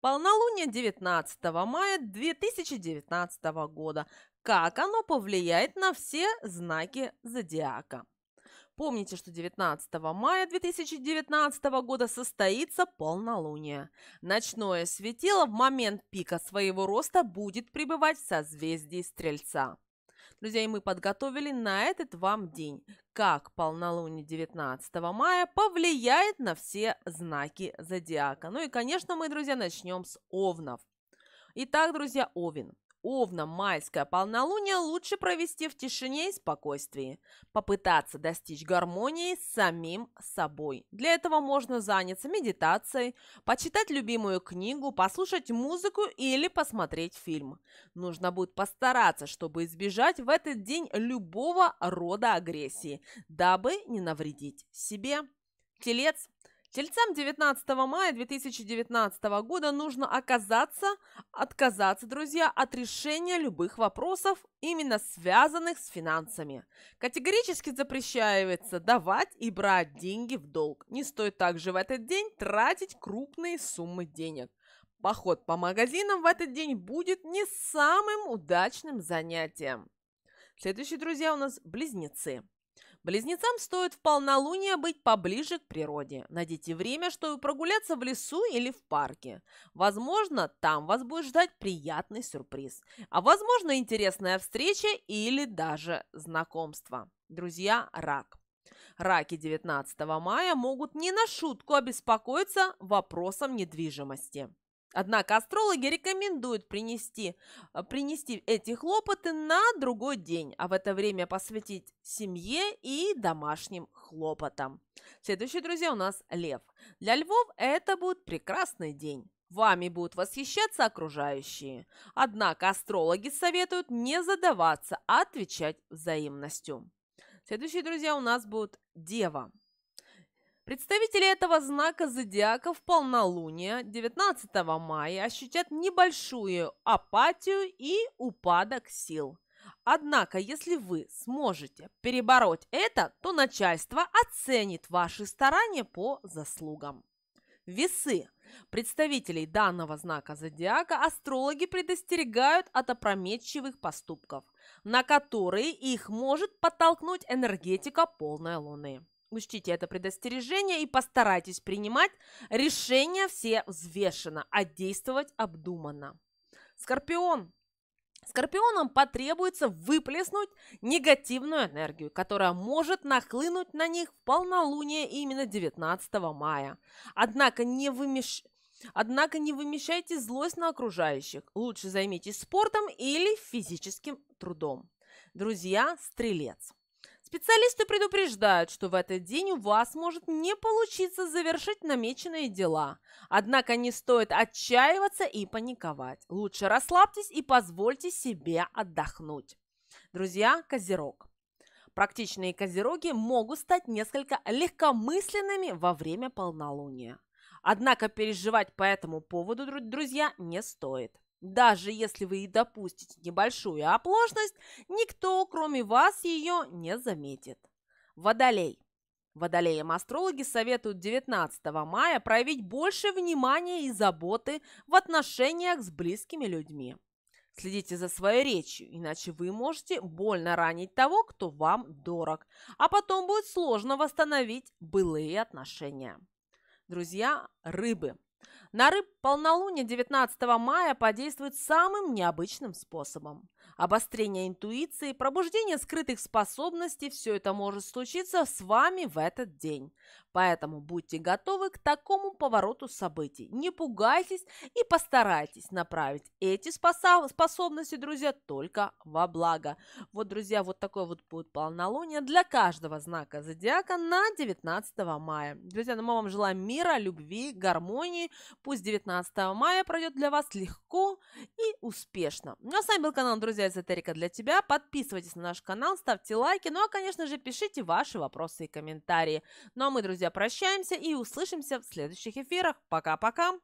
Полнолуние 19 мая 2019 года. Как оно повлияет на все знаки зодиака? Помните, что 19 мая 2019 года состоится полнолуние. Ночное светило в момент пика своего роста будет пребывать в созвездии Стрельца. Друзья, и мы подготовили на этот вам день, как полнолуние 19 мая повлияет на все знаки зодиака. Ну и, конечно, мы, друзья, начнем с овнов. Итак, друзья, Овен овна-майское полнолуние лучше провести в тишине и спокойствии. Попытаться достичь гармонии с самим собой. Для этого можно заняться медитацией, почитать любимую книгу, послушать музыку или посмотреть фильм. Нужно будет постараться, чтобы избежать в этот день любого рода агрессии, дабы не навредить себе. Телец – Тельцам 19 мая 2019 года нужно оказаться, отказаться, друзья, от решения любых вопросов, именно связанных с финансами. Категорически запрещается давать и брать деньги в долг. Не стоит также в этот день тратить крупные суммы денег. Поход по магазинам в этот день будет не самым удачным занятием. Следующие, друзья, у нас близнецы. Близнецам стоит в полнолуние быть поближе к природе. Найдите время, чтобы прогуляться в лесу или в парке. Возможно, там вас будет ждать приятный сюрприз. А возможно, интересная встреча или даже знакомство. Друзья, рак. Раки 19 мая могут не на шутку обеспокоиться вопросом недвижимости. Однако астрологи рекомендуют принести, а, принести эти хлопоты на другой день, а в это время посвятить семье и домашним хлопотам. Следующие друзья у нас Лев. Для львов это будет прекрасный день. Вами будут восхищаться окружающие. Однако астрологи советуют не задаваться, а отвечать взаимностью. Следующие друзья у нас будут Дева. Представители этого знака зодиака в полнолуние 19 мая ощутят небольшую апатию и упадок сил. Однако, если вы сможете перебороть это, то начальство оценит ваши старания по заслугам. Весы. Представителей данного знака зодиака астрологи предостерегают от опрометчивых поступков, на которые их может подтолкнуть энергетика полной луны. Учтите это предостережение и постарайтесь принимать решения все взвешенно, а действовать обдуманно. Скорпион. Скорпионам потребуется выплеснуть негативную энергию, которая может нахлынуть на них в полнолуние именно 19 мая. Однако не вымеш... Однако не вымещайте злость на окружающих. Лучше займитесь спортом или физическим трудом. Друзья, стрелец. Специалисты предупреждают, что в этот день у вас может не получиться завершить намеченные дела. Однако не стоит отчаиваться и паниковать. Лучше расслабьтесь и позвольте себе отдохнуть. Друзья, Козерог. Практичные козероги могут стать несколько легкомысленными во время полнолуния. Однако переживать по этому поводу, друзья, не стоит. Даже если вы и допустите небольшую оплошность, никто, кроме вас, ее не заметит. Водолей. Водолеям астрологи советуют 19 мая проявить больше внимания и заботы в отношениях с близкими людьми. Следите за своей речью, иначе вы можете больно ранить того, кто вам дорог, а потом будет сложно восстановить былые отношения. Друзья, рыбы – на рыб полнолуние 19 мая подействует самым необычным способом. Обострение интуиции, пробуждение скрытых способностей – все это может случиться с вами в этот день. Поэтому будьте готовы к такому повороту событий. Не пугайтесь и постарайтесь направить эти способности, друзья, только во благо. Вот, друзья, вот такое вот будет полнолуние для каждого знака зодиака на 19 мая. Друзья, ну мы вам желаем мира, любви, гармонии. Пусть 19 мая пройдет для вас легко и успешно. Ну а с вами был канал Друзья друзья, эзотерика для тебя. Подписывайтесь на наш канал, ставьте лайки, ну а, конечно же, пишите ваши вопросы и комментарии. Ну а мы, друзья, прощаемся и услышимся в следующих эфирах. Пока-пока!